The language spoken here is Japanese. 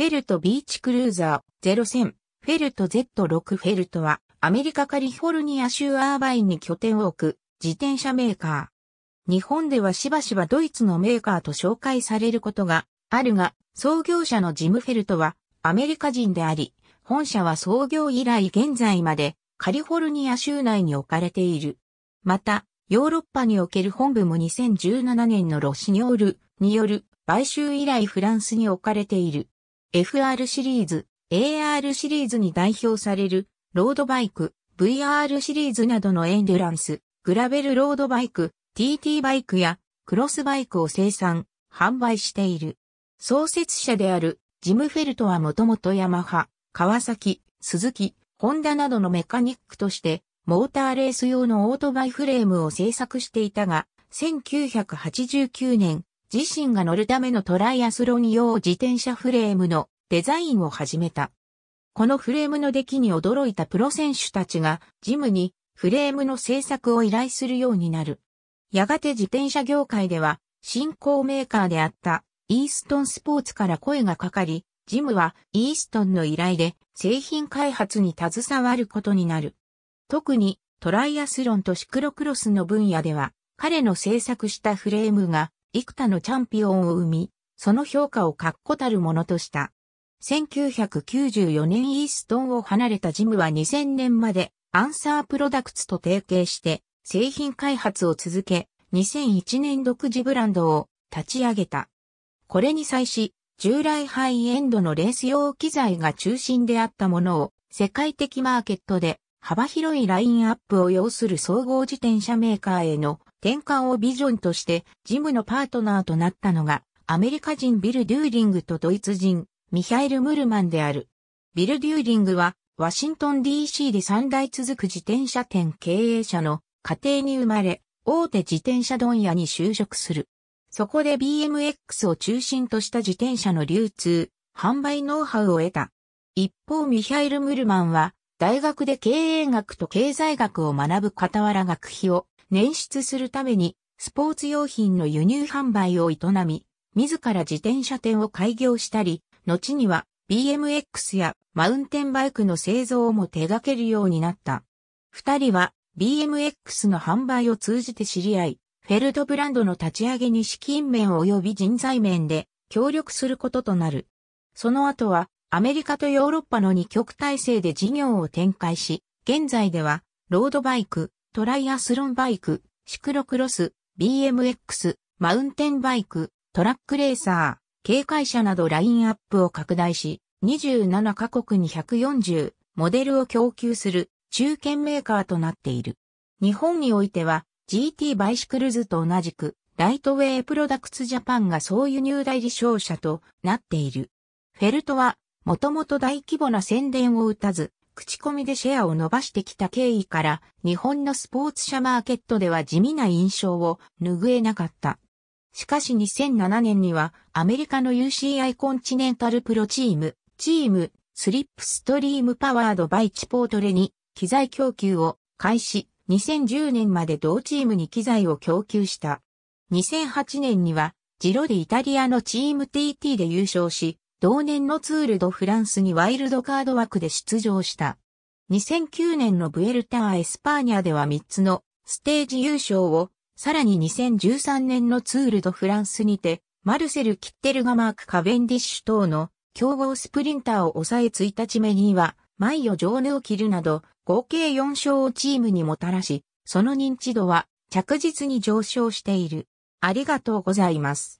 フェルトビーチクルーザー0戦フェルト Z6 フェルトはアメリカカリフォルニア州アーバインに拠点を置く自転車メーカー。日本ではしばしばドイツのメーカーと紹介されることがあるが、創業者のジム・フェルトはアメリカ人であり、本社は創業以来現在までカリフォルニア州内に置かれている。また、ヨーロッパにおける本部も2017年のロシニョールによる買収以来フランスに置かれている。FR シリーズ、AR シリーズに代表される、ロードバイク、VR シリーズなどのエンデュランス、グラベルロードバイク、TT バイクや、クロスバイクを生産、販売している。創設者である、ジムフェルトはもともとヤマハ、川崎、鈴木、ホンダなどのメカニックとして、モーターレース用のオートバイフレームを製作していたが、1989年、自身が乗るためのトライアスロン用自転車フレームのデザインを始めた。このフレームの出来に驚いたプロ選手たちがジムにフレームの制作を依頼するようになる。やがて自転車業界では新興メーカーであったイーストンスポーツから声がかかり、ジムはイーストンの依頼で製品開発に携わることになる。特にトライアスロンとシクロクロスの分野では彼の制作したフレームが幾多のチャンピオンを生み、その評価を確固たるものとした。1994年イーストンを離れたジムは2000年までアンサープロダクツと提携して製品開発を続け、2001年独自ブランドを立ち上げた。これに際し、従来ハイエンドのレース用機材が中心であったものを世界的マーケットで幅広いラインアップを要する総合自転車メーカーへの転換をビジョンとしてジムのパートナーとなったのがアメリカ人ビル・デューリングとドイツ人ミハイル・ムルマンである。ビル・デューリングはワシントン DC で3代続く自転車店経営者の家庭に生まれ大手自転車問屋に就職する。そこで BMX を中心とした自転車の流通、販売ノウハウを得た。一方ミハイル・ムルマンは大学で経営学と経済学を学ぶ傍ら学費を捻出するためにスポーツ用品の輸入販売を営み、自ら自転車店を開業したり、後には BMX やマウンテンバイクの製造も手掛けるようになった。二人は BMX の販売を通じて知り合い、フェルトブランドの立ち上げに資金面及び人材面で協力することとなる。その後はアメリカとヨーロッパの二極体制で事業を展開し、現在ではロードバイク、トライアスロンバイク、シクロクロス、BMX、マウンテンバイク、トラックレーサー、警戒車などラインアップを拡大し、27カ国に140モデルを供給する中堅メーカーとなっている。日本においては GT バイシクルズと同じくライトウェイプロダクツジャパンが総輸入代理商社となっている。フェルトはもともと大規模な宣伝を打たず、口コミでシェアを伸ばしてきた経緯から、日本のスポーツ社マーケットでは地味な印象を拭えなかった。しかし2007年には、アメリカの UCI コンチネンタルプロチーム、チーム、スリップストリームパワードバイチポートレに、機材供給を開始、2010年まで同チームに機材を供給した。2008年には、ジロでイタリアのチーム TT で優勝し、同年のツールドフランスにワイルドカード枠で出場した。2009年のブエルター・エスパーニャでは3つのステージ優勝を、さらに2013年のツールドフランスにて、マルセル・キッテルがマーク・カベンディッシュ等の強豪スプリンターを抑え1日目には、マイヨ・ジョーネを切るなど、合計4勝をチームにもたらし、その認知度は着実に上昇している。ありがとうございます。